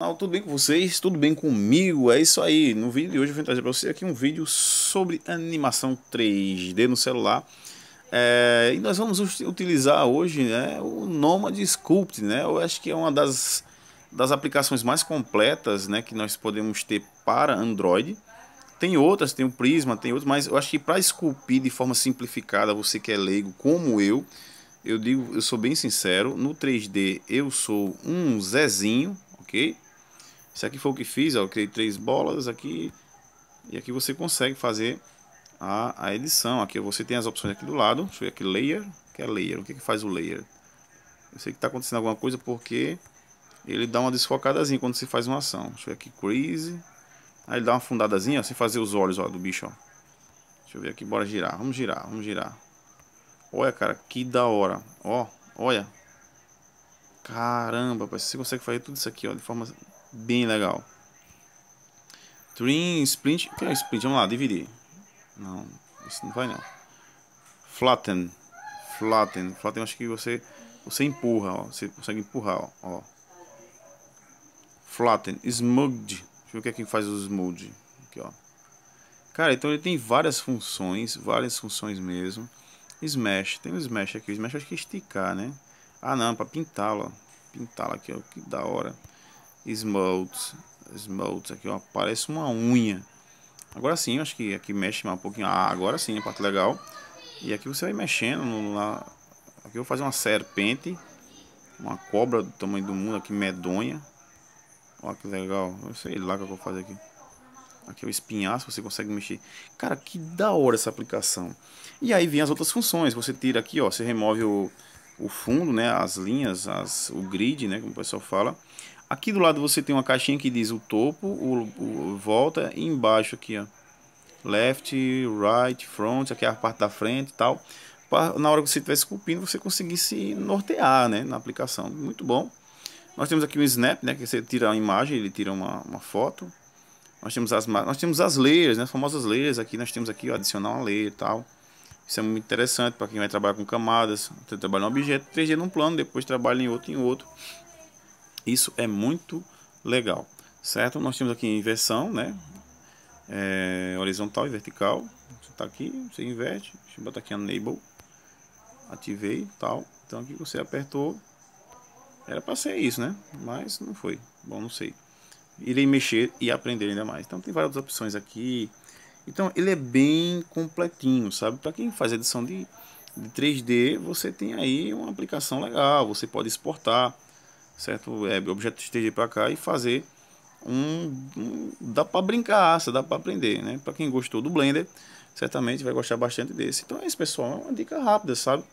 canal, tudo bem com vocês? Tudo bem comigo? É isso aí, no vídeo de hoje eu vou trazer para você aqui um vídeo sobre animação 3D no celular é, E nós vamos utilizar hoje né, o Nomad Sculpt, né? Eu acho que é uma das, das aplicações mais completas né, que nós podemos ter para Android Tem outras, tem o Prisma, tem outros, mas eu acho que para esculpir de forma simplificada, você que é leigo como eu eu digo, eu sou bem sincero, no 3D eu sou um Zezinho, ok? Se aqui é foi o que fiz, ó, eu criei três bolas aqui. E aqui você consegue fazer a, a edição. Aqui você tem as opções aqui do lado. Deixa eu ver aqui, layer. que é layer? O que, é que faz o layer? Eu sei que está acontecendo alguma coisa porque ele dá uma desfocadazinha quando você faz uma ação. Deixa eu ver aqui, crazy Aí ele dá uma fundadazinha, sem fazer os olhos ó, do bicho, ó. Deixa eu ver aqui, bora girar, vamos girar, vamos girar. Olha, cara, que da hora. Ó, olha. Caramba, você consegue fazer tudo isso aqui, ó, de forma Bem legal. Trim, sprint, O que é sprint, Vamos lá, dividir. Não, isso não vai não. Flatten. Flatten. Flatten acho que você, você empurra, ó. Você consegue empurrar, ó. ó. Flatten. Smudge. Deixa eu ver o que é que faz o smudge. Aqui, ó. Cara, então ele tem várias funções, várias funções mesmo. Smash, tem um smash aqui. O smash acho que é esticar, né? Ah não, é pra pintá-lo, pintá-lo aqui, ó. Que da hora. Smolts. Smolts aqui, ó. Parece uma unha. Agora sim, acho que aqui mexe mais um pouquinho. Ah, agora sim, a é parte legal. E aqui você vai mexendo. No, Aqui eu vou fazer uma serpente. Uma cobra do tamanho do mundo aqui, medonha. Olha que legal. Eu sei lá o que eu vou fazer aqui. Aqui é o espinhaço, você consegue mexer. Cara, que da hora essa aplicação. E aí vem as outras funções. Você tira aqui, ó. Você remove o, o fundo, né? As linhas, as, o grid, né? Como o pessoal fala. Aqui do lado você tem uma caixinha que diz o topo, o, o volta e embaixo aqui, ó. Left, right, front, aqui é a parte da frente e tal. Pra, na hora que você estiver esculpindo, você conseguir se nortear, né, na aplicação. Muito bom. Nós temos aqui um snap, né, que você tira a imagem, ele tira uma, uma foto. Nós temos as nós temos as layers, né, as famosas layers aqui, nós temos aqui ó, adicionar uma layer e tal. Isso é muito interessante para quem vai trabalhar com camadas, você trabalha um objeto 3D num plano, depois trabalha em outro em outro. Isso é muito legal, certo? Nós temos aqui inversão, né? É, horizontal e vertical. Você está aqui, você inverte. Deixa eu botar aqui enable. Ativei, tal. Então aqui você apertou. Era para ser isso, né? Mas não foi. Bom, não sei. Irei mexer e aprender ainda mais. Então tem várias opções aqui. Então ele é bem completinho, sabe? Para quem faz edição de, de 3D, você tem aí uma aplicação legal. Você pode exportar certo? É, objeto esteja para cá e fazer um, um dá para brincar, dá para aprender, né? Para quem gostou do Blender, certamente vai gostar bastante desse. Então é isso, pessoal, é uma dica rápida, sabe?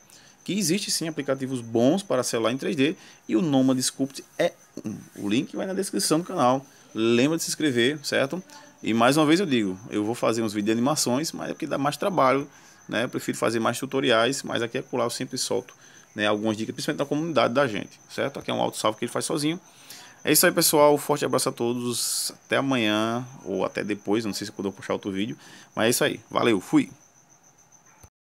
Que existe sim aplicativos bons para celular em 3D e o Nomad Sculpt é um. O link vai na descrição do canal. Lembra de se inscrever, certo? E mais uma vez eu digo, eu vou fazer uns vídeos de animações, mas é porque dá mais trabalho, né? Eu prefiro fazer mais tutoriais, mas aqui é pular eu sempre solto né, algumas dicas, principalmente na comunidade da gente, certo? Aqui é um alto salvo que ele faz sozinho. É isso aí, pessoal. Forte abraço a todos. Até amanhã ou até depois. Não sei se eu puder puxar outro vídeo. Mas é isso aí. Valeu, fui!